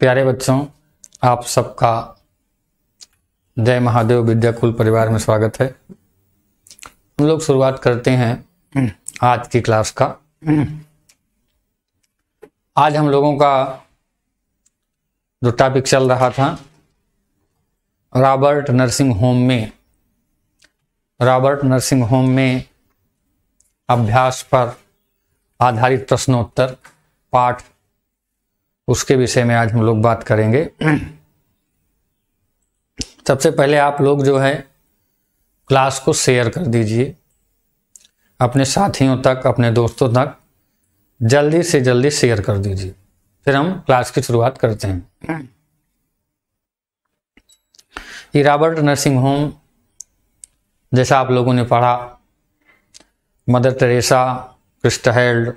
प्यारे बच्चों आप सबका जय महादेव विद्या कुल परिवार में स्वागत है हम लोग शुरुआत करते हैं आज की क्लास का आज हम लोगों का जो टॉपिक चल रहा था रॉबर्ट नर्सिंग होम में रॉबर्ट नर्सिंग होम में अभ्यास पर आधारित प्रश्नोत्तर पाठ उसके विषय में आज हम लोग बात करेंगे सबसे पहले आप लोग जो है क्लास को शेयर कर दीजिए अपने साथियों तक अपने दोस्तों तक जल्दी से जल्दी शेयर कर दीजिए फिर हम क्लास की शुरुआत करते हैं ये रॉबर्ट नर्सिंग होम जैसा आप लोगों ने पढ़ा मदर टेरेसा क्रिस्टहेल्ड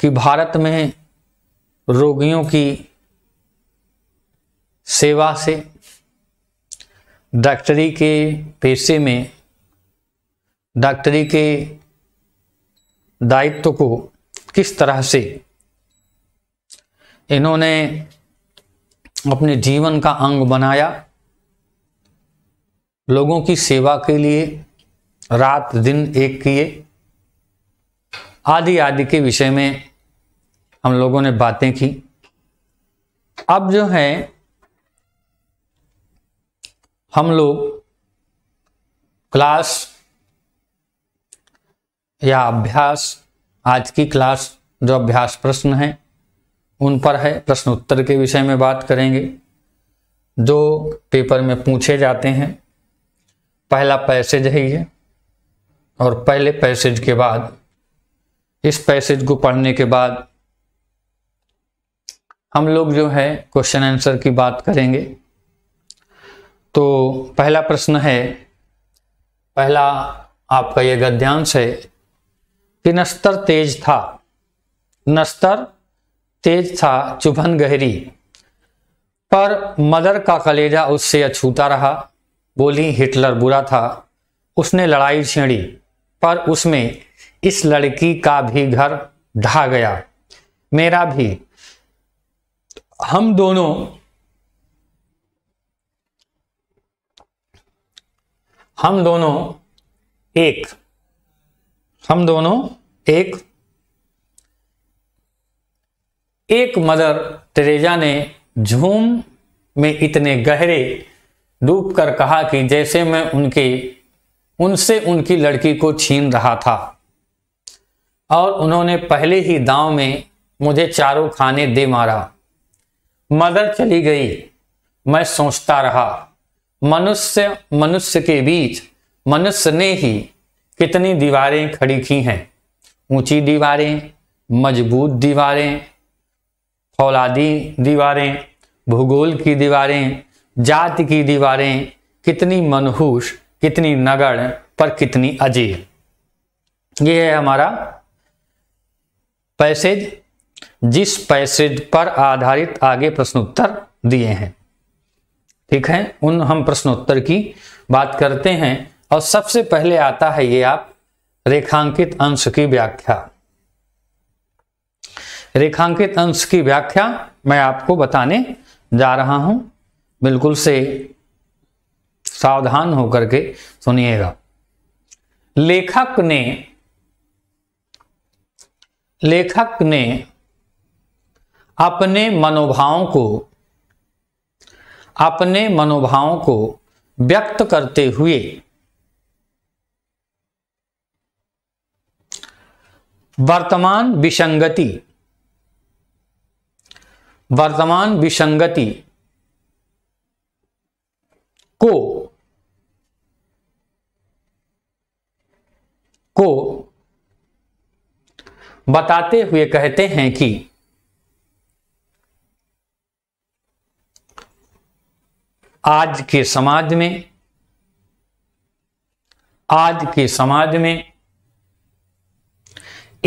कि भारत में रोगियों की सेवा से डॉक्टरी के पेशे में डॉक्टरी के दायित्व को किस तरह से इन्होंने अपने जीवन का अंग बनाया लोगों की सेवा के लिए रात दिन एक किए आदि आदि के विषय में हम लोगों ने बातें की अब जो है हम लोग क्लास या अभ्यास आज की क्लास जो अभ्यास प्रश्न है उन पर है प्रश्न उत्तर के विषय में बात करेंगे जो पेपर में पूछे जाते हैं पहला पैसेज है ये और पहले पैसेज के बाद इस पैसेज को पढ़ने के बाद हम लोग जो है क्वेश्चन आंसर की बात करेंगे तो पहला प्रश्न है पहला आपका यह गद्यांश है कि नस्तर तेज था नस्तर तेज था चुभन गहरी पर मदर का कलेजा उससे अछूता रहा बोली हिटलर बुरा था उसने लड़ाई छेड़ी पर उसमें इस लड़की का भी घर ढा गया मेरा भी हम दोनों हम दोनों एक हम दोनों एक एक मदर तेरेजा ने झूम में इतने गहरे डूब कर कहा कि जैसे मैं उनके उनसे उनकी लड़की को छीन रहा था और उन्होंने पहले ही दांव में मुझे चारों खाने दे मारा मदर चली गई मैं सोचता रहा मनुष्य मनुष्य के बीच मनुष्य ने ही कितनी दीवारें खड़ी की हैं ऊंची दीवारें मजबूत दीवारें फौलादी दीवारें भूगोल की दीवारें जाति की दीवारें कितनी मनहूस कितनी नगर पर कितनी अजीब यह है हमारा पैसेज जिस पैसेज पर आधारित आगे प्रश्नोत्तर दिए हैं ठीक है उन हम प्रश्नोत्तर की बात करते हैं और सबसे पहले आता है ये आप रेखांकित अंश की व्याख्या रेखांकित अंश की व्याख्या मैं आपको बताने जा रहा हूं बिल्कुल से सावधान होकर के सुनिएगा लेखक ने लेखक ने अपने मनोभावों को अपने मनोभावों को व्यक्त करते हुए वर्तमान विसंगति वर्तमान विसंगति को को बताते हुए कहते हैं कि आज के समाज में आज के समाज में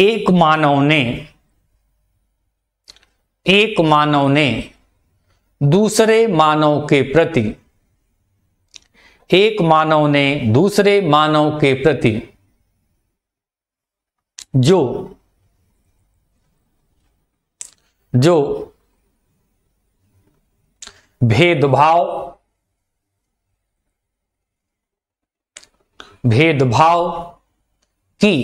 एक मानव ने एक मानव ने दूसरे मानव के प्रति एक मानव ने दूसरे मानव के प्रति जो जो भेदभाव भेदभाव की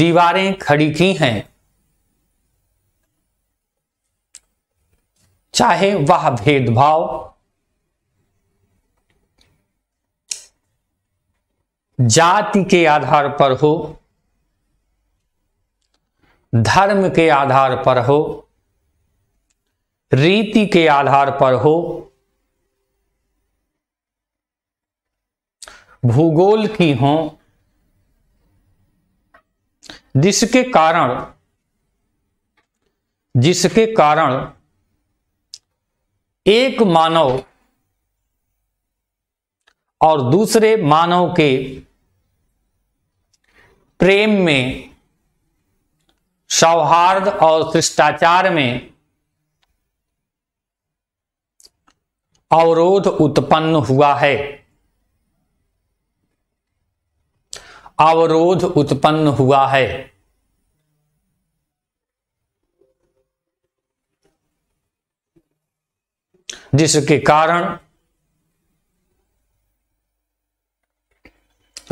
दीवारें खड़ी की हैं चाहे वह भेदभाव जाति के आधार पर हो धर्म के आधार पर हो रीति के आधार पर हो भूगोल की हों जिसके कारण जिसके कारण एक मानव और दूसरे मानव के प्रेम में सौहार्द और शिष्टाचार में अवरोध उत्पन्न हुआ है अवरोध उत्पन्न हुआ है जिसके कारण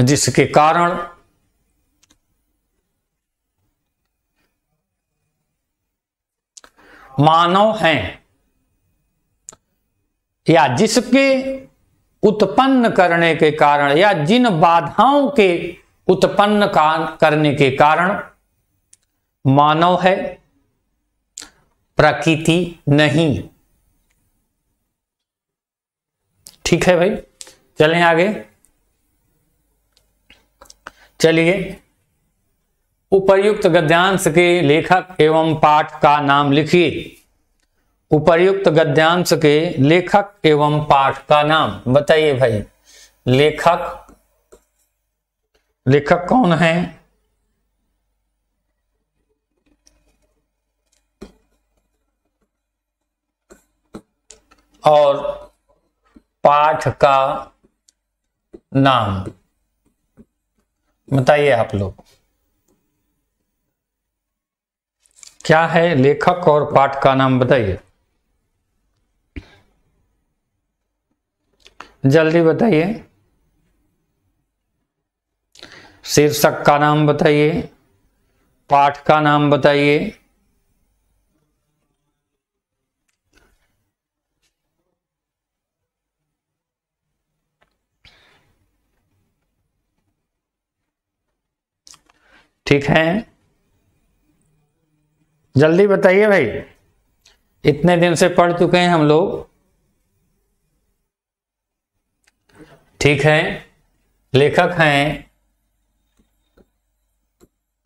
जिसके कारण मानव हैं या जिसके उत्पन्न करने के कारण या जिन बाधाओं के उत्पन्न करने के कारण मानव है प्रकृति नहीं ठीक है भाई चलें आगे चलिए उपर्युक्त गद्यांश के लेखक एवं पाठ का नाम लिखिए उपर्युक्त गद्यांश के लेखक एवं पाठ का नाम बताइए भाई लेखक लेखक कौन है और पाठ का नाम बताइए आप लोग क्या है लेखक और पाठ का नाम बताइए जल्दी बताइए शीर्षक का नाम बताइए पाठ का नाम बताइए ठीक है जल्दी बताइए भाई इतने दिन से पढ़ चुके हैं हम लोग ठीक है लेखक हैं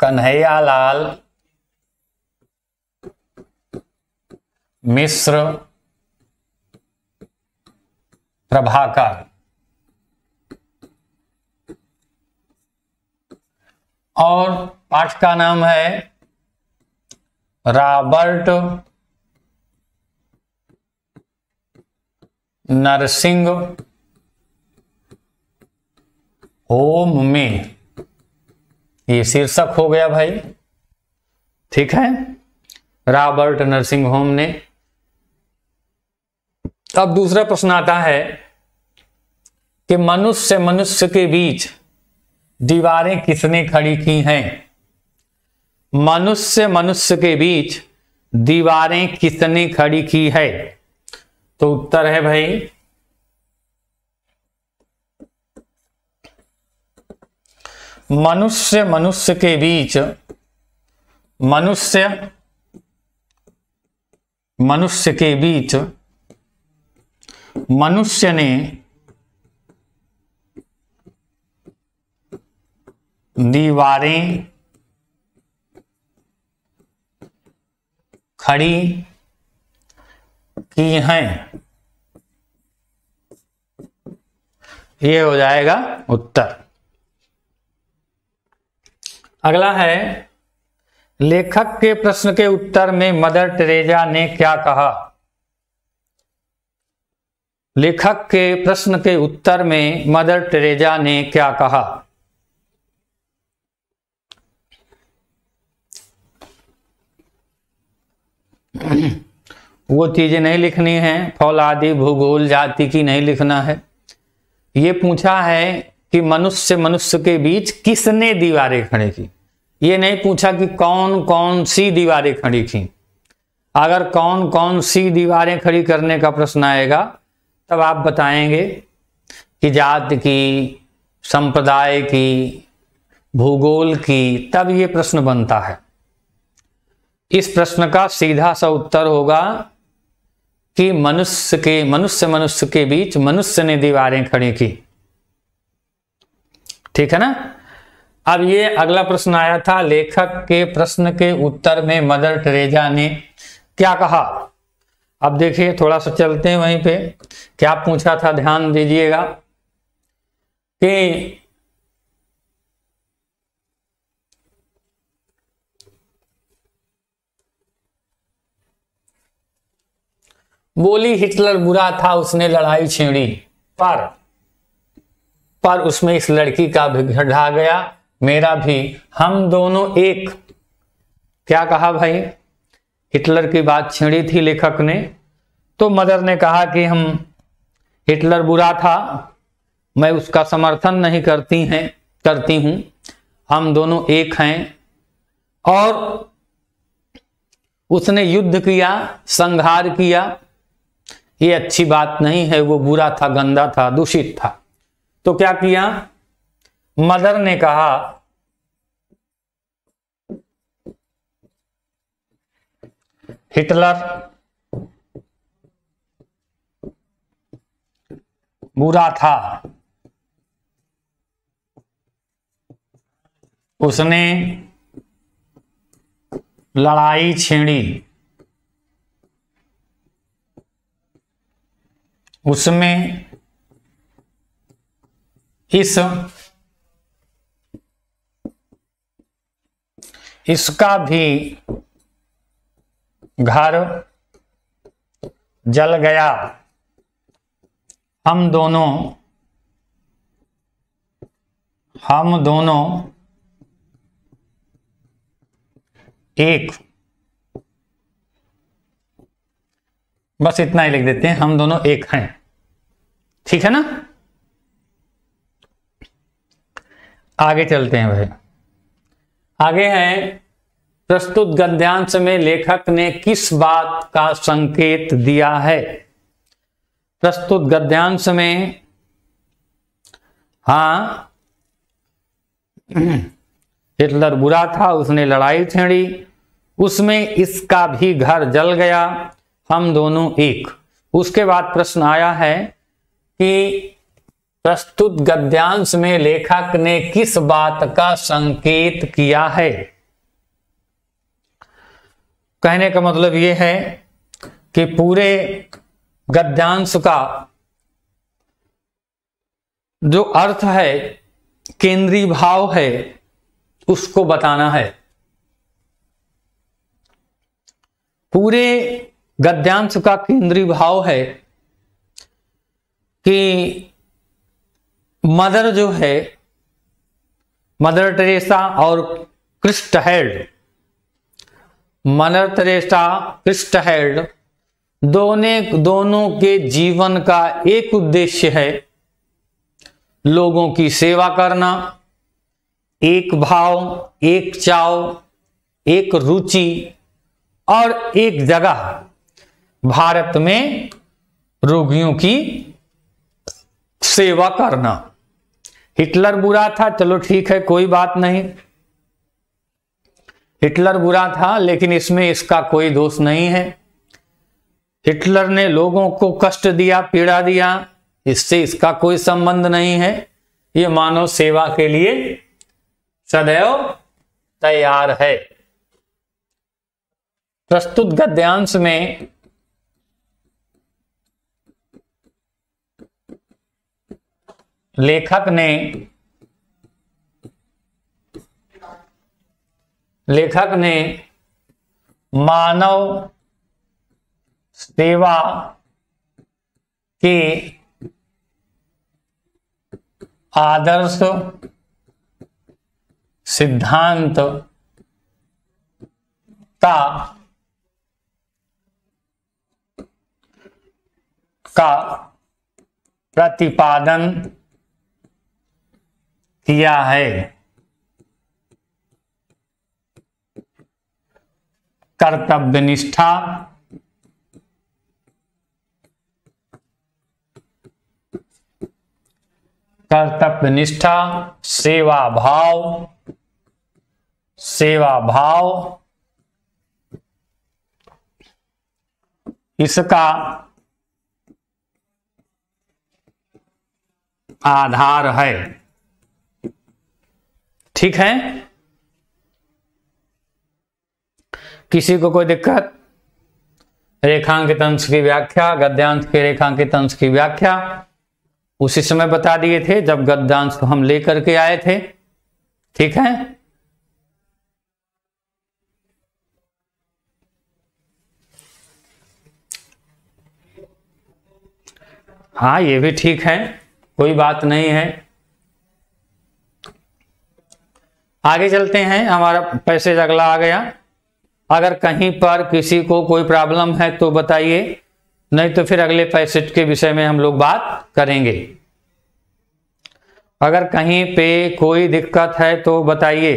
कन्हैया लाल मिश्र प्रभाकर और पाठ का नाम है रॉबर्ट नरसिंह होम में ये शीर्षक हो गया भाई ठीक है रॉबर्ट नर्सिंग होम ने अब दूसरा प्रश्न आता है कि मनुष्य से मनुष्य के बीच दीवारें किसने खड़ी की हैं मनुष्य मनुष्य के बीच दीवारें किसने खड़ी की है तो उत्तर है भाई मनुष्य मनुष्य के बीच मनुष्य मनुष्य के बीच मनुष्य ने दीवारें खड़ी की हैं ये हो जाएगा उत्तर अगला है लेखक के प्रश्न के उत्तर में मदर टेरेजा ने क्या कहा लेखक के प्रश्न के उत्तर में मदर टेरेजा ने क्या कहा वो चीजें नहीं लिखनी है फौलादि भूगोल जाति की नहीं लिखना है ये पूछा है कि मनुष्य मनुष्य के बीच किसने दीवारें खड़ी की ये नहीं पूछा कि कौन कौन सी दीवारें खड़ी थी अगर कौन कौन सी दीवारें खड़ी करने का प्रश्न आएगा तब आप बताएंगे कि जात की संप्रदाय की भूगोल की तब ये प्रश्न बनता है इस प्रश्न का सीधा सा उत्तर होगा कि मनुष्य के मनुष्य मनुष्य के बीच मनुष्य ने दीवारें खड़ी की ठीक है ना अब ये अगला प्रश्न आया था लेखक के प्रश्न के उत्तर में मदर टेरेजा ने क्या कहा अब देखिए थोड़ा सा चलते हैं वहीं पे क्या पूछा था ध्यान दीजिएगा कि बोली हिटलर बुरा था उसने लड़ाई छेड़ी पर पर उसमें इस लड़की का भी घटा गया मेरा भी हम दोनों एक क्या कहा भाई हिटलर की बात छेड़ी थी लेखक ने तो मदर ने कहा कि हम हिटलर बुरा था मैं उसका समर्थन नहीं करती हैं करती हूं हम दोनों एक हैं और उसने युद्ध किया संहार किया ये अच्छी बात नहीं है वो बुरा था गंदा था दूषित था तो क्या किया मदर ने कहा हिटलर बुरा था उसने लड़ाई छेड़ी उसमें इस इसका भी घर जल गया हम दोनों हम दोनों एक बस इतना ही लिख देते हैं हम दोनों एक हैं ठीक है ना आगे चलते हैं भाई आगे हैं प्रस्तुत गद्यांश में लेखक ने किस बात का संकेत दिया है प्रस्तुत गद्यांश में हा हिटलर बुरा था उसने लड़ाई छेड़ी उसमें इसका भी घर जल गया हम दोनों एक उसके बाद प्रश्न आया है कि प्रस्तुत गद्यांश में लेखक ने किस बात का संकेत किया है कहने का मतलब यह है कि पूरे गद्यांश का जो अर्थ है केंद्रीय भाव है उसको बताना है पूरे गद्यांश का केंद्रीय भाव है कि मदर जो है मदर टेरेसा और क्रिस्ट हेल्ड मदर टेरेसा क्रिस्ट हेल्ड दोनों के जीवन का एक उद्देश्य है लोगों की सेवा करना एक भाव एक चाव एक रुचि और एक जगह भारत में रोगियों की सेवा करना हिटलर बुरा था चलो ठीक है कोई बात नहीं हिटलर बुरा था लेकिन इसमें इसका कोई दोष नहीं है हिटलर ने लोगों को कष्ट दिया पीड़ा दिया इससे इसका कोई संबंध नहीं है ये मानव सेवा के लिए सदैव तैयार है प्रस्तुत गद्यांश में लेखक ने लेखक ने मानव सेवा के आदर्श सिद्धांत का का प्रतिपादन किया है कर्तव्य निष्ठा कर्तव्य निष्ठा सेवा भाव सेवा भाव इसका आधार है ठीक है किसी को कोई दिक्कत रेखांकित अंश की व्याख्या गद्यांश के रेखांकित अंश की व्याख्या उसी समय बता दिए थे जब गद्यांश को हम लेकर के आए थे ठीक है हाँ ये भी ठीक है कोई बात नहीं है आगे चलते हैं हमारा पैसेज अगला आ गया अगर कहीं पर किसी को कोई प्रॉब्लम है तो बताइए नहीं तो फिर अगले पैसेज के विषय में हम लोग बात करेंगे अगर कहीं पे कोई दिक्कत है तो बताइए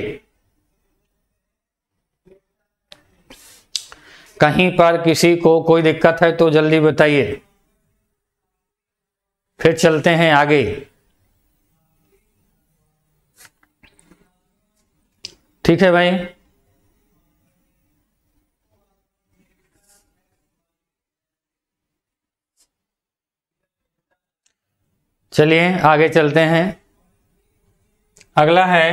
कहीं पर किसी को कोई दिक्कत है तो जल्दी बताइए फिर चलते हैं आगे ठीक है भाई चलिए आगे चलते हैं अगला है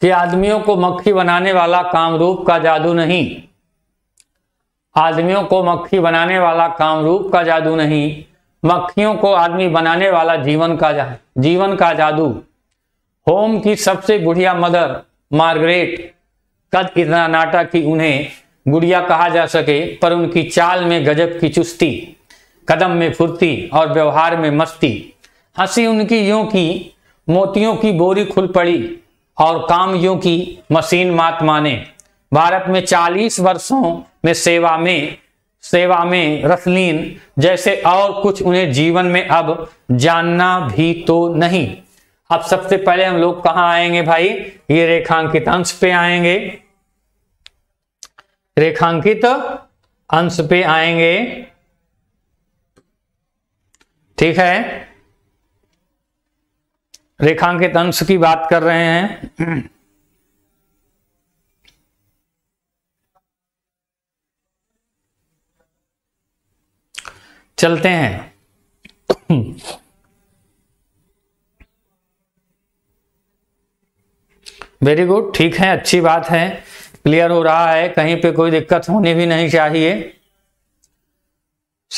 कि आदमियों को मक्खी बनाने वाला कामरूप का जादू नहीं आदमियों को मक्खी बनाने वाला कामरूप का जादू नहीं मक्खियों को आदमी बनाने वाला जीवन का जीवन का जादू होम की सबसे बुढ़िया मदर मार्गरेट कद इतना नाटक कि उन्हें गुड़िया कहा जा सके पर उनकी चाल में गजब की चुस्ती कदम में फुर्ती और व्यवहार में मस्ती हंसी उनकी यूं की मोतियों की बोरी खुल पड़ी और काम यूं की मशीन मात माने भारत में 40 वर्षों में सेवा में सेवा में रसलीन जैसे और कुछ उन्हें जीवन में अब जानना भी तो नहीं अब सबसे पहले हम लोग कहां आएंगे भाई ये रेखांकित अंश पे आएंगे रेखांकित अंश पे आएंगे ठीक है रेखांकित अंश की बात कर रहे हैं चलते हैं वेरी गुड ठीक है अच्छी बात है क्लियर हो रहा है कहीं पे कोई दिक्कत होनी भी नहीं चाहिए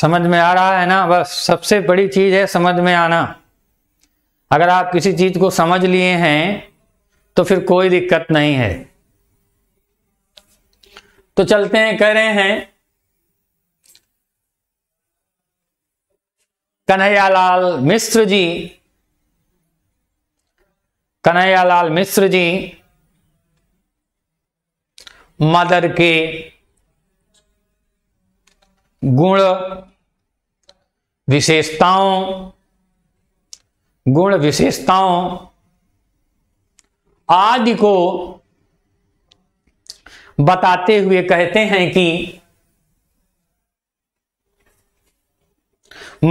समझ में आ रहा है ना बस सबसे बड़ी चीज है समझ में आना अगर आप किसी चीज को समझ लिए हैं तो फिर कोई दिक्कत नहीं है तो चलते हैं कह रहे हैं कन्हैयालाल मिश्र जी कन्हैयालाल मिश्र जी मदर के गुण विशेषताओं गुण विशेषताओं आदि को बताते हुए कहते हैं कि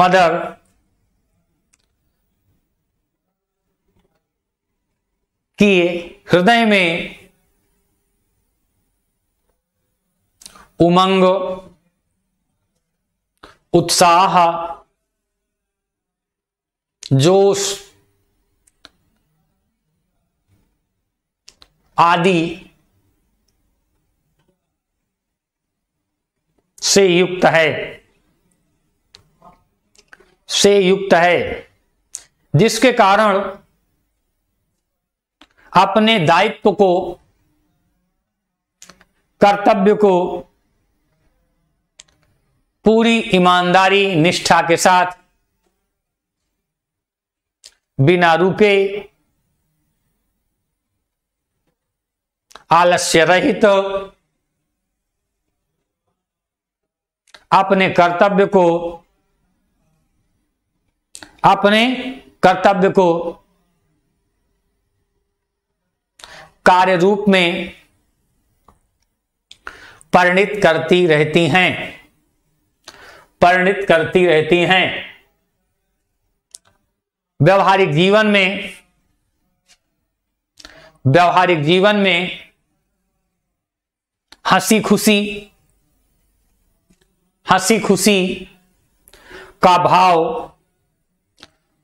मदर कि हृदय में उमंग उत्साह जोश आदि से युक्त है से युक्त है जिसके कारण अपने दायित्व को कर्तव्य को पूरी ईमानदारी निष्ठा के साथ बिना रुके आलस्य रहित तो, अपने कर्तव्य को अपने कर्तव्य को कार्य रूप में परिणित करती रहती हैं परिणित करती रहती हैं व्यवहारिक जीवन में व्यवहारिक जीवन में हंसी खुशी हंसी खुशी का भाव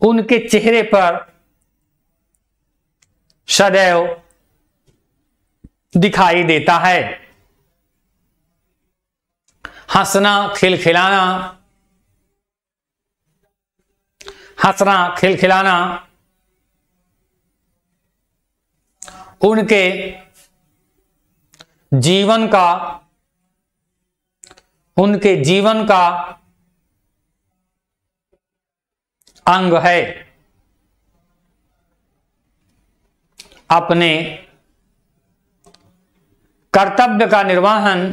उनके चेहरे पर सदैव दिखाई देता है हंसना खिलखिलाना हंसना खिलखिलाना उनके जीवन का उनके जीवन का अंग है अपने कर्तव्य का निर्वाहन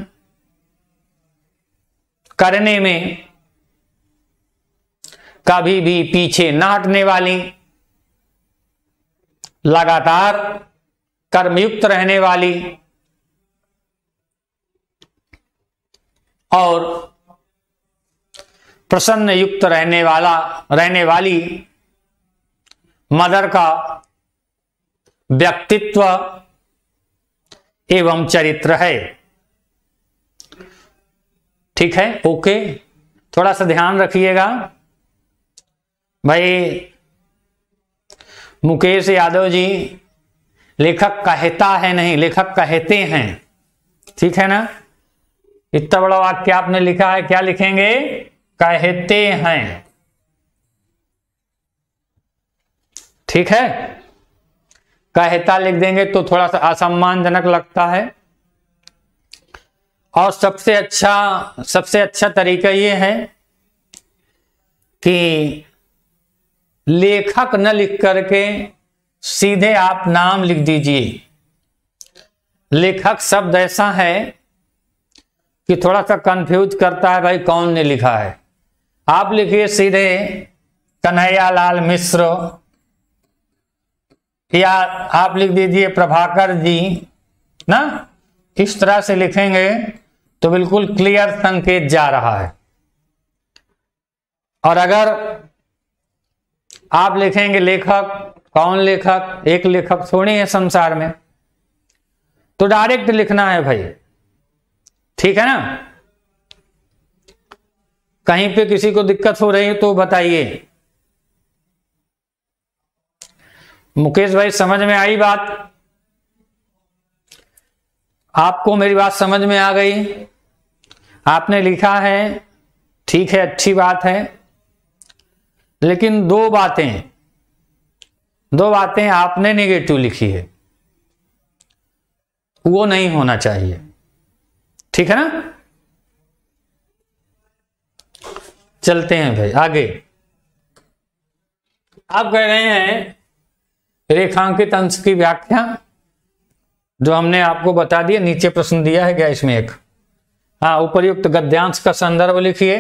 करने में कभी भी पीछे न हटने वाली लगातार कर्मयुक्त रहने वाली और प्रसन्न युक्त रहने वाला रहने वाली मदर का व्यक्तित्व एवं चरित्र है ठीक है ओके थोड़ा सा ध्यान रखिएगा भाई मुकेश यादव जी लेखक कहता है नहीं लेखक कहते हैं ठीक है ना इतना बड़ा वाक्य आपने लिखा है क्या लिखेंगे कहते हैं ठीक है कहता लिख देंगे तो थोड़ा सा असम्मानजनक लगता है और सबसे अच्छा सबसे अच्छा तरीका ये है कि लेखक न लिख करके सीधे आप नाम लिख दीजिए लेखक शब्द ऐसा है कि थोड़ा सा कंफ्यूज करता है भाई कौन ने लिखा है आप लिखिए सीधे कन्हैया लाल मिश्र या आप लिख दीजिए प्रभाकर जी ना इस तरह से लिखेंगे तो बिल्कुल क्लियर संकेत जा रहा है और अगर आप लिखेंगे लेखक कौन लेखक एक लेखक थोड़ी है संसार में तो डायरेक्ट लिखना है भाई ठीक है ना कहीं पे किसी को दिक्कत हो रही है तो बताइए मुकेश भाई समझ में आई बात आपको मेरी बात समझ में आ गई आपने लिखा है ठीक है अच्छी बात है लेकिन दो बातें दो बातें आपने नेगेटिव लिखी है वो नहीं होना चाहिए ठीक है ना चलते हैं भाई आगे आप कह रहे हैं रेखांकित अंश की व्याख्या जो हमने आपको बता दिया नीचे प्रश्न दिया है क्या इसमें एक हाँ उपयुक्त गद्यांश का संदर्भ लिखिए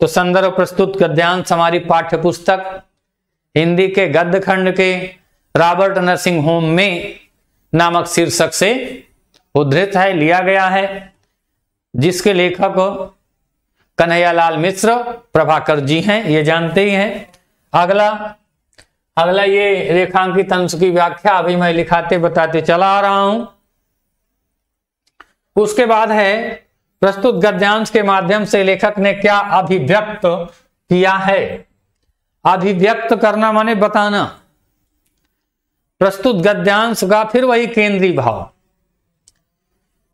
तो संदर्भ प्रस्तुत गद्यांश हमारी पाठ्य पुस्तक हिंदी के गद्य खंड के रॉबर्ट नर्सिंग होम में नामक शीर्षक से उद्धृत है लिया गया है जिसके लेखक कन्हैयालाल मिश्र प्रभाकर जी हैं ये जानते ही हैं अगला अगला ये रेखांकित अंश की व्याख्या अभी मैं लिखाते बताते चला आ रहा हूं उसके बाद है प्रस्तुत गद्यांश के माध्यम से लेखक ने क्या अभिव्यक्त किया है अभिव्यक्त करना माने बताना प्रस्तुत गद्यांश का फिर वही केंद्रीय भाव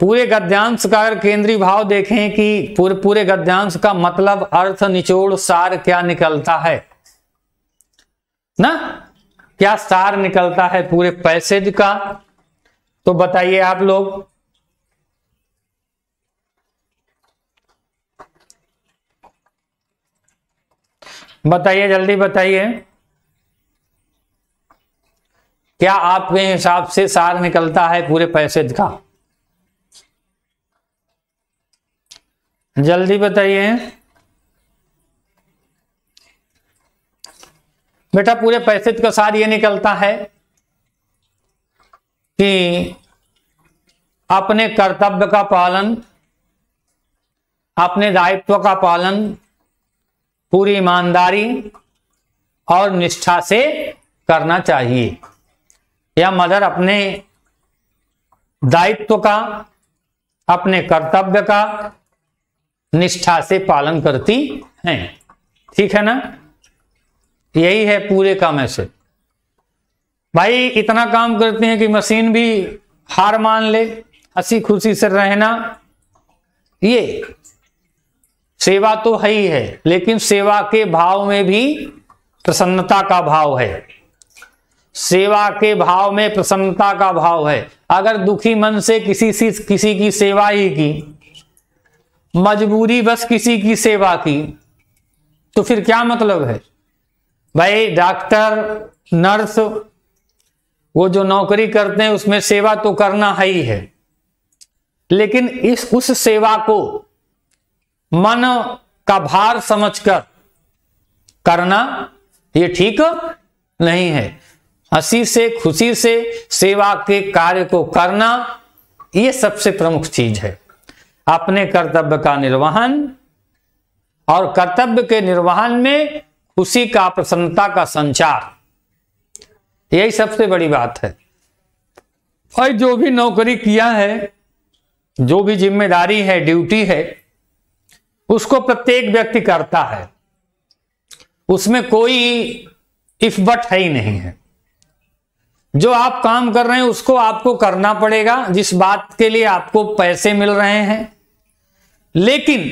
पूरे गद्यांश का अगर केंद्रीय भाव देखें कि पूरे पूरे गद्यांश का मतलब अर्थ निचोड़ सार क्या निकलता है ना क्या सार निकलता है पूरे पैसेज का तो बताइए आप लोग बताइए जल्दी बताइए क्या आपके हिसाब से सार निकलता है पूरे पैसेज का जल्दी बताइए बेटा पूरे पैसे का तो सार ये निकलता है कि अपने कर्तव्य का पालन अपने दायित्व का पालन पूरी ईमानदारी और निष्ठा से करना चाहिए या मदर अपने दायित्व का अपने कर्तव्य का निष्ठा से पालन करती हैं ठीक है ना यही है पूरे का मैसेज भाई इतना काम करते हैं कि मशीन भी हार मान ले हंसी खुशी से रहना ये सेवा तो है ही है लेकिन सेवा के भाव में भी प्रसन्नता का भाव है सेवा के भाव में प्रसन्नता का भाव है अगर दुखी मन से किसी से किसी की सेवा ही की मजबूरी बस किसी की सेवा की तो फिर क्या मतलब है भाई डॉक्टर नर्स वो जो नौकरी करते हैं उसमें सेवा तो करना है ही है लेकिन इस उस सेवा को मन का भार समझकर करना ये ठीक नहीं है हंसी से खुशी से सेवा के कार्य को करना ये सबसे प्रमुख चीज है अपने कर्तव्य का निर्वहन और कर्तव्य के निर्वहन में उसी का प्रसन्नता का संचार यही सबसे बड़ी बात है और जो भी नौकरी किया है जो भी जिम्मेदारी है ड्यूटी है उसको प्रत्येक व्यक्ति करता है उसमें कोई इफ बट है ही नहीं है जो आप काम कर रहे हैं उसको आपको करना पड़ेगा जिस बात के लिए आपको पैसे मिल रहे हैं लेकिन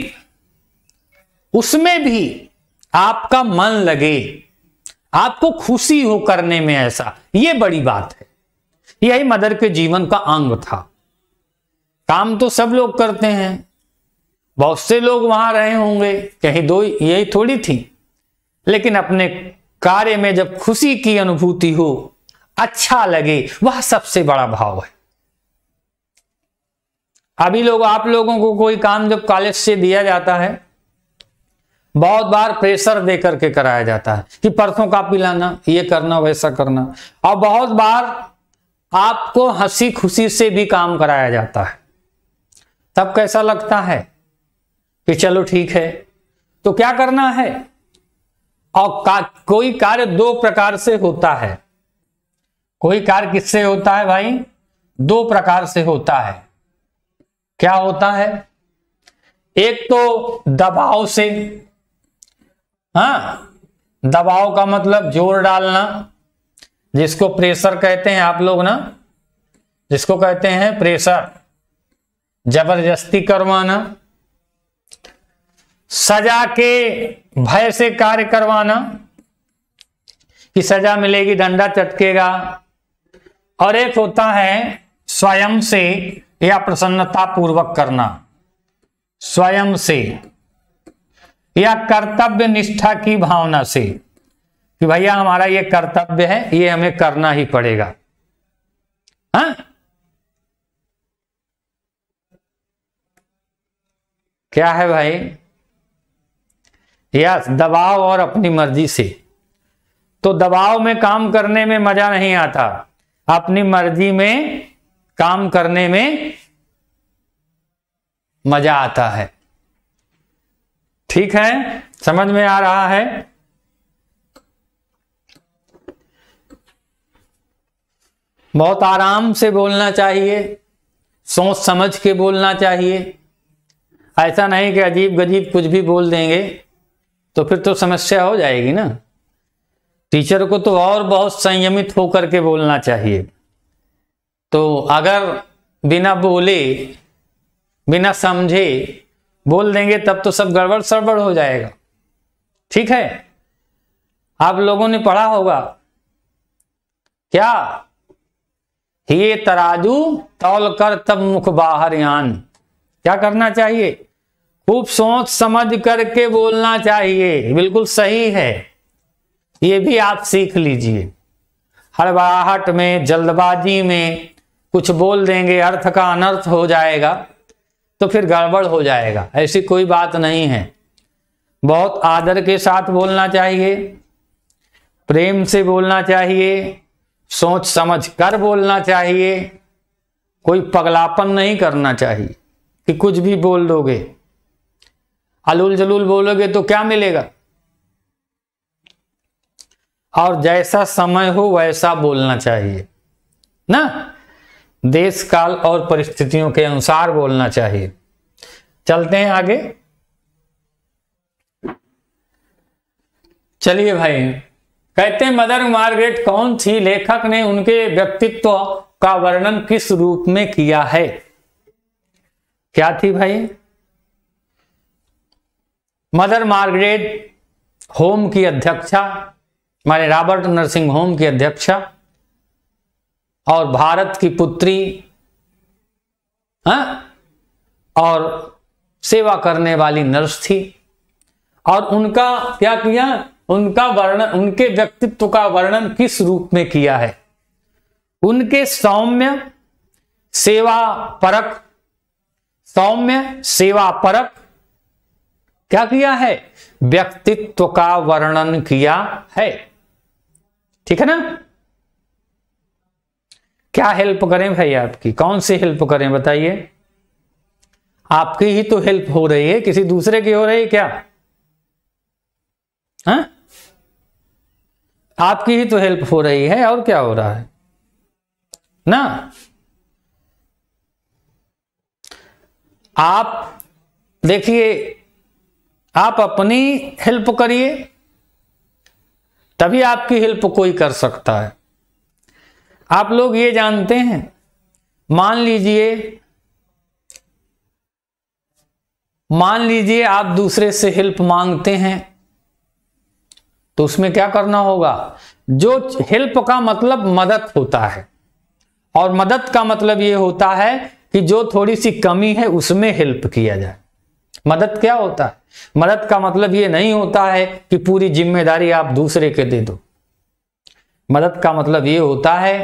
उसमें भी आपका मन लगे आपको खुशी हो करने में ऐसा ये बड़ी बात है यही मदर के जीवन का अंग था काम तो सब लोग करते हैं बहुत से लोग वहां रहे होंगे कहीं दो यही थोड़ी थी लेकिन अपने कार्य में जब खुशी की अनुभूति हो अच्छा लगे वह सबसे बड़ा भाव है अभी लोग आप लोगों को कोई काम जब कॉलेज से दिया जाता है बहुत बार प्रेशर दे करके कराया जाता है कि परसों का पिलाना ये करना वैसा करना और बहुत बार आपको हंसी खुशी से भी काम कराया जाता है तब कैसा लगता है कि चलो ठीक है तो क्या करना है और का, कोई कार्य दो प्रकार से होता है कोई कार्य किससे होता है भाई दो प्रकार से होता है क्या होता है एक तो दबाव से हा दबाव का मतलब जोर डालना जिसको प्रेशर कहते हैं आप लोग ना जिसको कहते हैं प्रेशर जबरदस्ती करवाना सजा के भय से कार्य करवाना कि सजा मिलेगी डंडा चटकेगा और एक होता है स्वयं से या प्रसन्नता पूर्वक करना स्वयं से या कर्तव्य निष्ठा की भावना से कि भैया हमारा ये कर्तव्य है ये हमें करना ही पड़ेगा हा? क्या है भाई या दबाव और अपनी मर्जी से तो दबाव में काम करने में मजा नहीं आता अपनी मर्जी में काम करने में मजा आता है ठीक है समझ में आ रहा है बहुत आराम से बोलना चाहिए सोच समझ के बोलना चाहिए ऐसा नहीं कि अजीब गजीब कुछ भी बोल देंगे तो फिर तो समस्या हो जाएगी ना टीचर को तो और बहुत संयमित होकर के बोलना चाहिए तो अगर बिना बोले बिना समझे बोल देंगे तब तो सब गड़बड़ सड़बड़ हो जाएगा ठीक है आप लोगों ने पढ़ा होगा क्या ये तराजू तौल कर तब मुख बाहर यान क्या करना चाहिए खूब सोच समझ करके बोलना चाहिए बिल्कुल सही है ये भी आप सीख लीजिए हड़बड़ाहट में जल्दबाजी में कुछ बोल देंगे अर्थ का अनर्थ हो जाएगा तो फिर गड़बड़ हो जाएगा ऐसी कोई बात नहीं है बहुत आदर के साथ बोलना चाहिए प्रेम से बोलना चाहिए सोच समझ कर बोलना चाहिए कोई पगलापन नहीं करना चाहिए कि कुछ भी बोल दोगे अलूल जलूल बोलोगे तो क्या मिलेगा और जैसा समय हो वैसा बोलना चाहिए ना देश काल और परिस्थितियों के अनुसार बोलना चाहिए चलते हैं आगे चलिए भाई कहते हैं मदर मार्गरेट कौन थी लेखक ने उनके व्यक्तित्व का वर्णन किस रूप में किया है क्या थी भाई मदर मार्गरेट होम की अध्यक्षा माने रॉबर्ट नर्सिंग होम की अध्यक्षा और भारत की पुत्री हा? और सेवा करने वाली नर्स थी और उनका क्या किया उनका वर्णन उनके व्यक्तित्व का वर्णन किस रूप में किया है उनके सौम्य सेवा परक सौम्य सेवा परक क्या किया है व्यक्तित्व का वर्णन किया है ठीक है ना क्या हेल्प करें भाई आपकी कौन सी हेल्प करें बताइए आपकी ही तो हेल्प हो रही है किसी दूसरे की हो रही है क्या हा? आपकी ही तो हेल्प हो रही है और क्या हो रहा है ना आप देखिए आप अपनी हेल्प करिए तभी आपकी हेल्प कोई कर सकता है आप लोग ये जानते हैं मान लीजिए मान लीजिए आप दूसरे से हेल्प मांगते हैं तो उसमें क्या करना होगा जो हेल्प का मतलब मदद होता है और मदद का मतलब ये होता है कि जो थोड़ी सी कमी है उसमें हेल्प किया जाए मदद क्या होता है मदद का मतलब ये नहीं होता है कि पूरी जिम्मेदारी आप दूसरे के दे दो मदद का मतलब ये होता है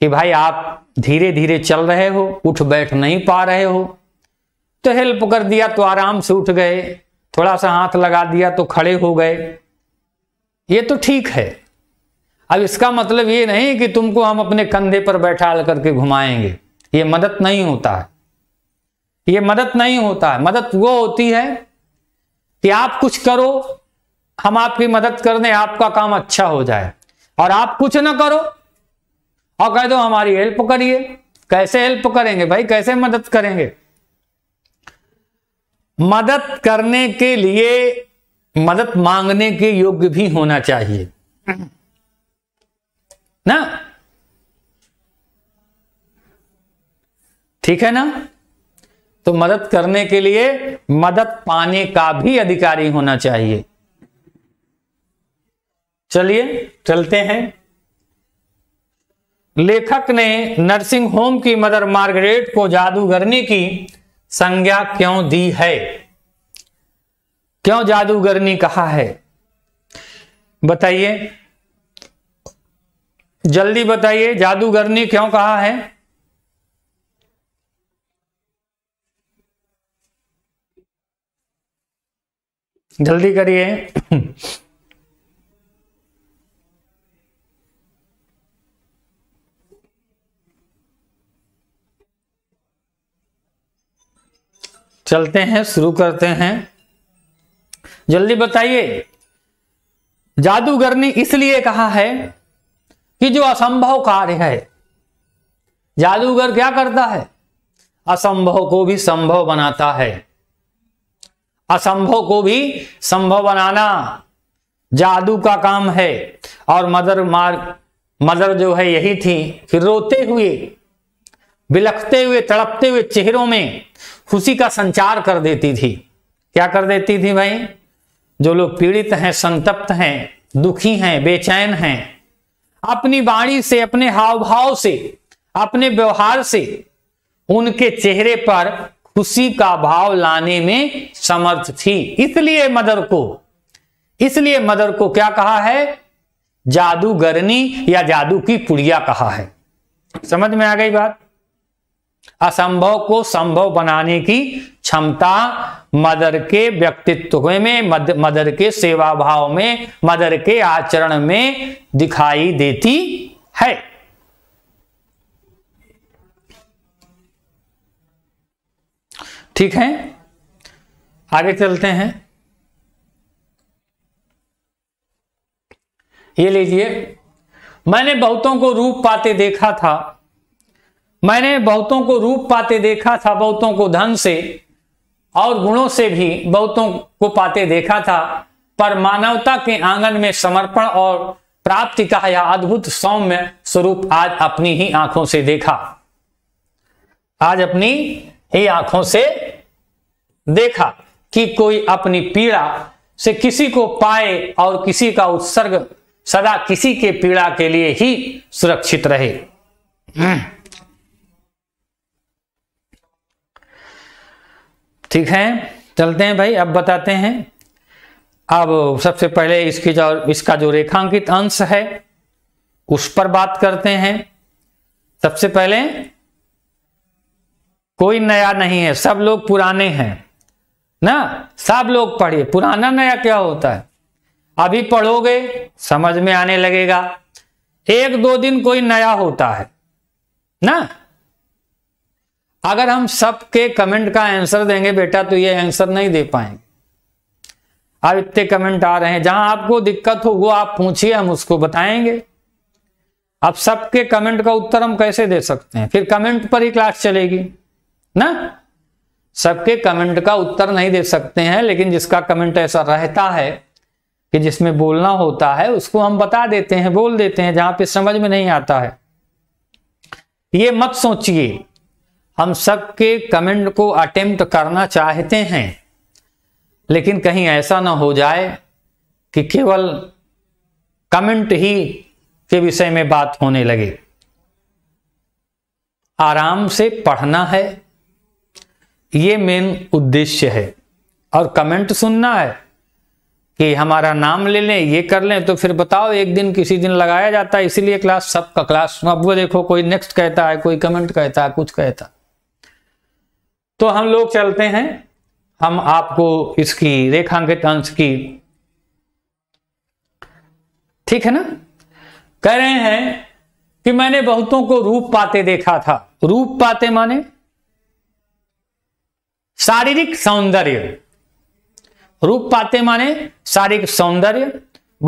कि भाई आप धीरे धीरे चल रहे हो उठ बैठ नहीं पा रहे हो तो हेल्प कर दिया तो आराम से उठ गए थोड़ा सा हाथ लगा दिया तो खड़े हो गए ये तो ठीक है अब इसका मतलब ये नहीं कि तुमको हम अपने कंधे पर बैठा करके घुमाएंगे ये मदद नहीं होता है ये मदद नहीं होता है मदद वो होती है कि आप कुछ करो हम आपकी मदद कर दें आपका काम अच्छा हो जाए और आप कुछ ना करो और कह दो हमारी हेल्प करिए कैसे हेल्प करेंगे भाई कैसे मदद करेंगे मदद करने के लिए मदद मांगने के योग्य भी होना चाहिए ना ठीक है ना तो मदद करने के लिए मदद पाने का भी अधिकारी होना चाहिए चलिए चलते हैं लेखक ने नर्सिंग होम की मदर मार्गरेट को जादूगरनी की संज्ञा क्यों दी है क्यों जादूगरनी कहा है बताइए जल्दी बताइए जादूगरनी क्यों कहा है जल्दी करिए चलते हैं शुरू करते हैं जल्दी बताइए जादूगर ने इसलिए कहा है कि जो असंभव कार्य है जादूगर क्या करता है असंभव को भी संभव बनाता है असंभव को भी संभव बनाना जादू का काम है और मदर मार्ग मदर जो है यही थी कि रोते हुए बिलखते हुए तड़पते हुए चेहरों में खुशी का संचार कर देती थी क्या कर देती थी भाई जो लोग पीड़ित हैं संतप्त हैं दुखी हैं बेचैन हैं अपनी बाणी से अपने हाव भाव से अपने व्यवहार से उनके चेहरे पर खुशी का भाव लाने में समर्थ थी इसलिए मदर को इसलिए मदर को क्या कहा है जादूगरनी या जादू की पुड़िया कहा है समझ में आ गई बात असंभव को संभव बनाने की क्षमता मदर के व्यक्तित्व में मदर के सेवा भाव में मदर के आचरण में दिखाई देती है ठीक है आगे चलते हैं ये लीजिए मैंने बहुतों को रूप पाते देखा था मैंने बहुतों को रूप पाते देखा था बहुतों को धन से और गुणों से भी बहुतों को पाते देखा था पर मानवता के आंगन में समर्पण और प्राप्ति का यह अद्भुत सौम्य स्वरूप आज अपनी ही आंखों से देखा आज अपनी ही आंखों से देखा कि कोई अपनी पीड़ा से किसी को पाए और किसी का उत्सर्ग सदा किसी के पीड़ा के लिए ही सुरक्षित रहे हम्म। ठीक है चलते हैं भाई अब बताते हैं अब सबसे पहले इसकी जो इसका जो रेखांकित अंश है उस पर बात करते हैं सबसे पहले कोई नया नहीं है सब लोग पुराने हैं ना सब लोग पढ़िए पुराना नया क्या होता है अभी पढ़ोगे समझ में आने लगेगा एक दो दिन कोई नया होता है ना अगर हम सबके कमेंट का आंसर देंगे बेटा तो ये आंसर नहीं दे पाएंगे अब इतने कमेंट आ रहे हैं जहां आपको दिक्कत हो वो आप पूछिए हम उसको बताएंगे अब सबके कमेंट का उत्तर हम कैसे दे सकते हैं फिर कमेंट पर ही क्लास चलेगी ना सबके कमेंट का उत्तर नहीं दे सकते हैं लेकिन जिसका कमेंट ऐसा रहता है कि जिसमें बोलना होता है उसको हम बता देते हैं बोल देते हैं जहां पे समझ में नहीं आता है ये मत सोचिए हम सबके कमेंट को अटेम्प्ट करना चाहते हैं लेकिन कहीं ऐसा ना हो जाए कि केवल कमेंट ही के विषय में बात होने लगे आराम से पढ़ना है ये मेन उद्देश्य है और कमेंट सुनना है कि हमारा नाम ले लें ये कर लें तो फिर बताओ एक दिन किसी दिन लगाया जाता है इसीलिए क्लास सबका क्लास अब वो देखो कोई नेक्स्ट कहता है कोई कमेंट कहता है कुछ कहता है तो हम लोग चलते हैं हम आपको इसकी रेखांकित अंश की ठीक है ना कह रहे हैं कि मैंने बहुतों को रूप पाते देखा था रूप पाते माने शारीरिक सौंदर्य रूप पाते माने शारीरिक सौंदर्य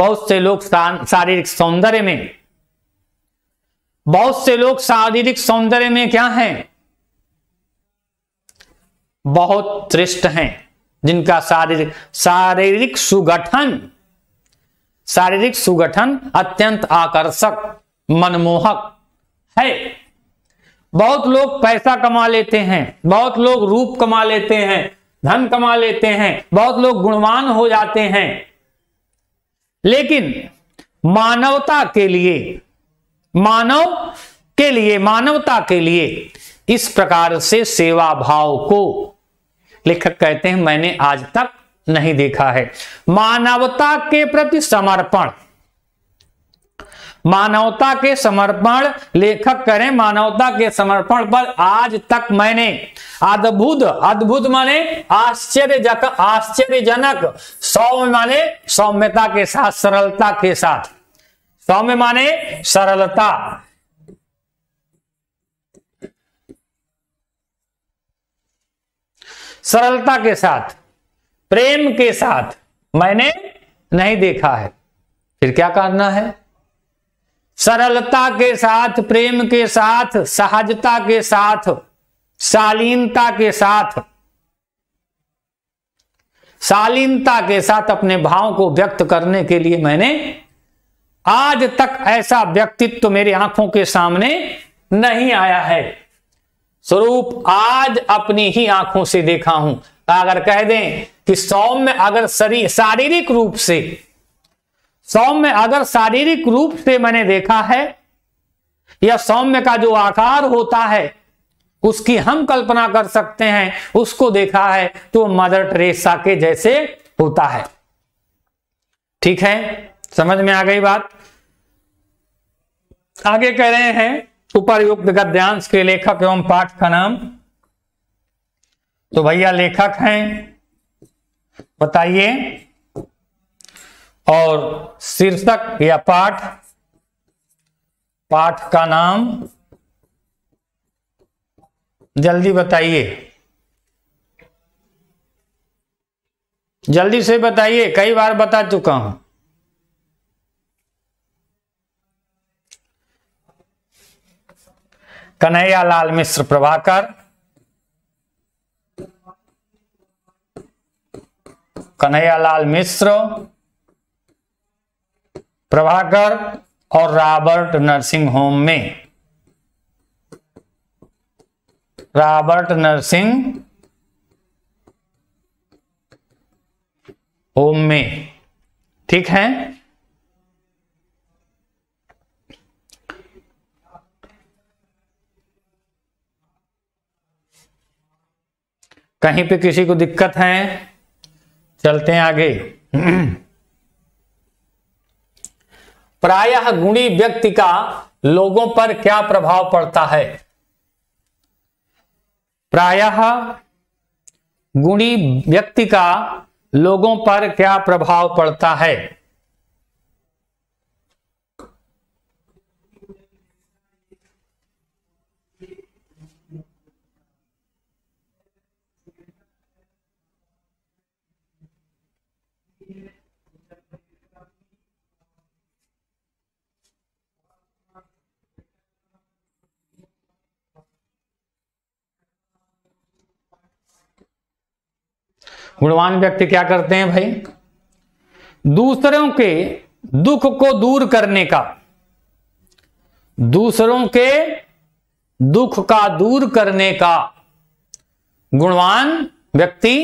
बहुत से लोग शारीरिक सौंदर्य में बहुत से लोग शारीरिक सौंदर्य में क्या हैं बहुत श्रेष्ठ हैं जिनका शारीरिक शारीरिक सुगठन शारीरिक सुगठन अत्यंत आकर्षक मनमोहक है बहुत लोग पैसा कमा लेते हैं बहुत लोग रूप कमा लेते हैं धन कमा लेते हैं बहुत लोग गुणवान हो जाते हैं लेकिन मानवता के लिए मानव के लिए मानवता के लिए इस प्रकार से सेवा भाव को लेखक कहते हैं मैंने आज तक नहीं देखा है मानवता के प्रति समर्पण मानवता के समर्पण लेखक करें मानवता के समर्पण पर आज तक मैंने अद्भुत अद्भुत माने आश्चर्य आश्चर्यजनक सौम्य माने सौम्यता के साथ सरलता के साथ सौम्य माने सरलता सरलता के साथ प्रेम के साथ मैंने नहीं देखा है फिर क्या करना है सरलता के साथ प्रेम के साथ सहजता के साथ शालीनता के साथ शालीनता के साथ अपने भाव को व्यक्त करने के लिए मैंने आज तक ऐसा व्यक्तित्व तो आंखों के सामने नहीं आया है स्वरूप आज अपनी ही आंखों से देखा हूं अगर कह दें कि सौम्य अगर शारीरिक रूप से सौम्य अगर शारीरिक रूप से मैंने देखा है या सौम्य का जो आकार होता है उसकी हम कल्पना कर सकते हैं उसको देखा है तो मदर टेरेसा के जैसे होता है ठीक है समझ में आ गई बात आगे कह रहे हैं उपरयुक्त गद्यांश के लेखक एवं पाठ का नाम तो भैया लेखक हैं बताइए और शीर्षक या पाठ पाठ का नाम जल्दी बताइए जल्दी से बताइए कई बार बता चुका हूं कन्हैया लाल मिश्र प्रभाकर कन्हैया लाल मिश्र प्रभाकर और रॉबर्ट नर्सिंग होम में रॉबर्ट नर्सिंग होम में ठीक है कहीं पे किसी को दिक्कत है चलते हैं आगे प्रायः गुणी व्यक्ति का लोगों पर क्या प्रभाव पड़ता है प्रायः गुणी व्यक्ति का लोगों पर क्या प्रभाव पड़ता है गुणवान व्यक्ति क्या करते हैं भाई दूसरों के दुख को दूर करने का दूसरों के दुख का दूर करने का गुणवान व्यक्ति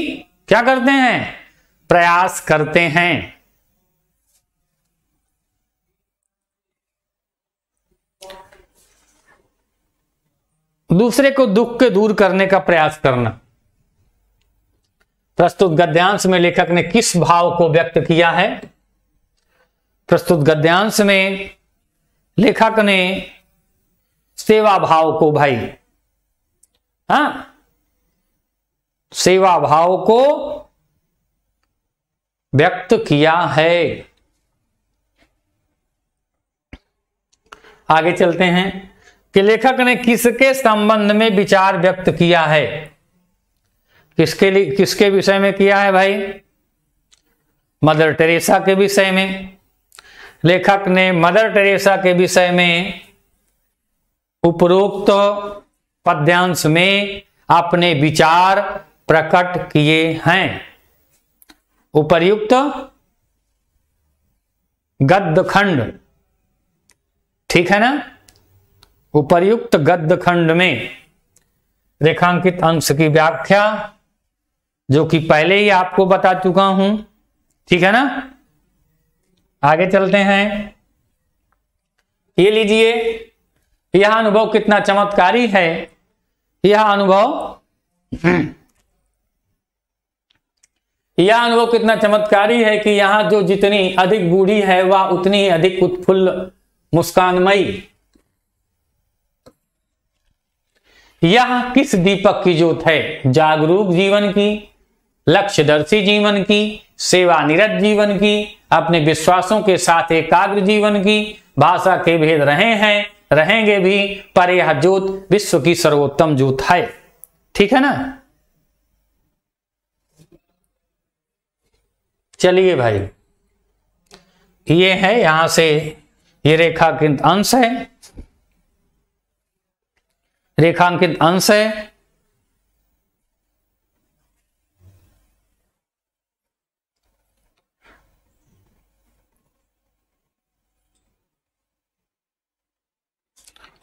क्या करते हैं प्रयास करते हैं दूसरे को दुख के दूर करने का प्रयास करना प्रस्तुत गद्यांश में लेखक ने किस भाव को व्यक्त किया है प्रस्तुत गद्यांश में लेखक ने सेवा भाव को भाई हा सेवा भाव को व्यक्त किया है आगे चलते हैं कि लेखक ने किसके संबंध में विचार व्यक्त किया है किसके लिए किसके विषय में किया है भाई मदर टेरेसा के विषय में लेखक ने मदर टेरेसा के विषय में उपरोक्त पद्यांश में अपने विचार प्रकट किए हैं उपर्युक्त गद्य खंड ठीक है ना उपर्युक्त गद्य खंड में रेखांकित अंश की व्याख्या जो कि पहले ही आपको बता चुका हूं ठीक है ना आगे चलते हैं ये लीजिए यह अनुभव कितना चमत्कारी है यह अनुभव यह अनुभव कितना चमत्कारी है कि यहां जो जितनी अधिक बूढ़ी है वह उतनी ही अधिक उत्फुल्ल मुस्कानमयी यह किस दीपक की जोत है जागरूक जीवन की लक्ष्यदर्शी जीवन की सेवा निरत जीवन की अपने विश्वासों के साथ एकाग्र जीवन की भाषा के भेद रहे हैं रहेंगे भी पर यह जोत विश्व की सर्वोत्तम जोत है ठीक है ना चलिए भाई ये है यहां से ये रेखांकित अंश है रेखांकित अंश है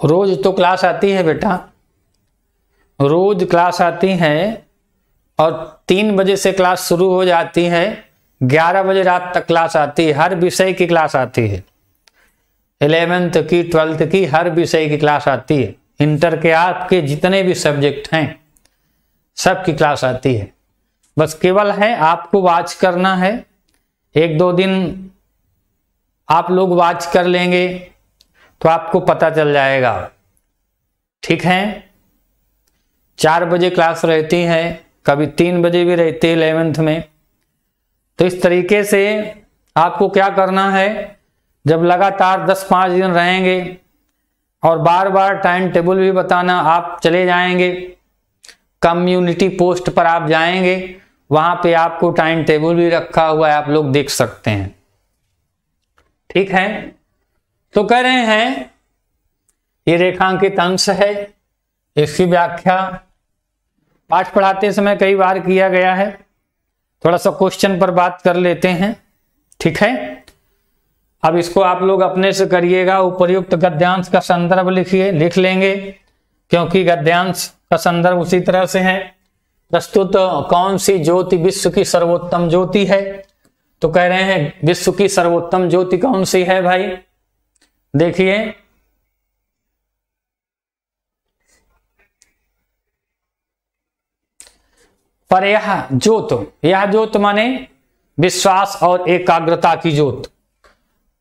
रोज तो क्लास आती है बेटा रोज क्लास आती है और तीन बजे से क्लास शुरू हो जाती है ग्यारह बजे रात तक क्लास आती है हर विषय की क्लास आती है इलेवेंथ की ट्वेल्थ की हर विषय की क्लास आती है इंटर के आपके जितने भी सब्जेक्ट हैं सब की क्लास आती है बस केवल है आपको वाच करना है एक दो दिन आप लोग वाच कर लेंगे तो आपको पता चल जाएगा ठीक है चार बजे क्लास रहती है कभी तीन बजे भी रहती है इलेवेंथ में तो इस तरीके से आपको क्या करना है जब लगातार दस पांच दिन रहेंगे और बार बार टाइम टेबल भी बताना आप चले जाएंगे कम्युनिटी पोस्ट पर आप जाएंगे वहां पे आपको टाइम टेबल भी रखा हुआ है आप लोग देख सकते हैं ठीक है तो कह रहे हैं ये रेखांकित अंश है इसकी व्याख्या पाठ पढ़ाते समय कई बार किया गया है थोड़ा सा क्वेश्चन पर बात कर लेते हैं ठीक है अब इसको आप लोग अपने से करिएगा उपयुक्त गद्यांश का संदर्भ लिखिए लिख लेंगे क्योंकि गद्यांश का संदर्भ उसी तरह से है प्रस्तुत कौन सी ज्योति विश्व की सर्वोत्तम ज्योति है तो कह रहे हैं विश्व की सर्वोत्तम ज्योति कौन सी है भाई देखिए पर यह जोत यह जोत माने विश्वास और एकाग्रता की जोत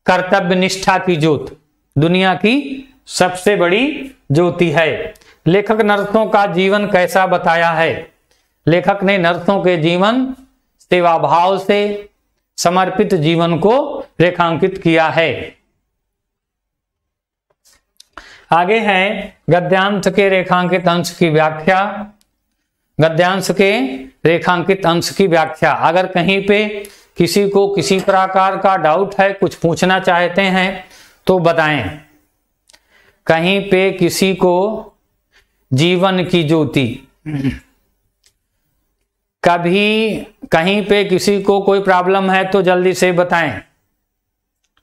कर्तव्य निष्ठा की जोत दुनिया की सबसे बड़ी ज्योति है लेखक नर्सों का जीवन कैसा बताया है लेखक ने नर्सों के जीवन सेवा भाव से समर्पित जीवन को रेखांकित किया है आगे हैं गद्यांश के रेखांकित अंश की व्याख्या गद्यांश के रेखांकित अंश की व्याख्या अगर कहीं पे किसी को किसी प्रकार का डाउट है कुछ पूछना चाहते हैं तो बताएं कहीं पे किसी को जीवन की ज्योति कभी कहीं पे किसी को कोई प्रॉब्लम है तो जल्दी से बताएं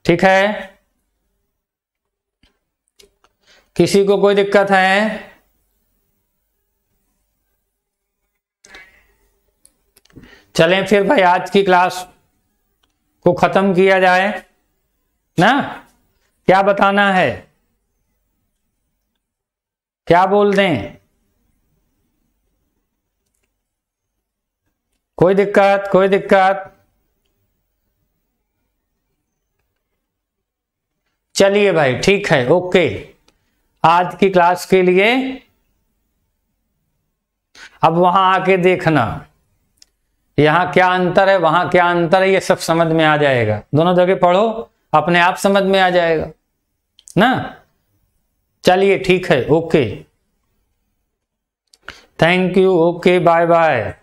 ठीक है किसी को कोई दिक्कत है चलें फिर भाई आज की क्लास को खत्म किया जाए ना क्या बताना है क्या बोल दें कोई दिक्कत कोई दिक्कत चलिए भाई ठीक है ओके आज की क्लास के लिए अब वहां आके देखना यहां क्या अंतर है वहां क्या अंतर है ये सब समझ में आ जाएगा दोनों जगह पढ़ो अपने आप समझ में आ जाएगा ना चलिए ठीक है okay thank you okay bye bye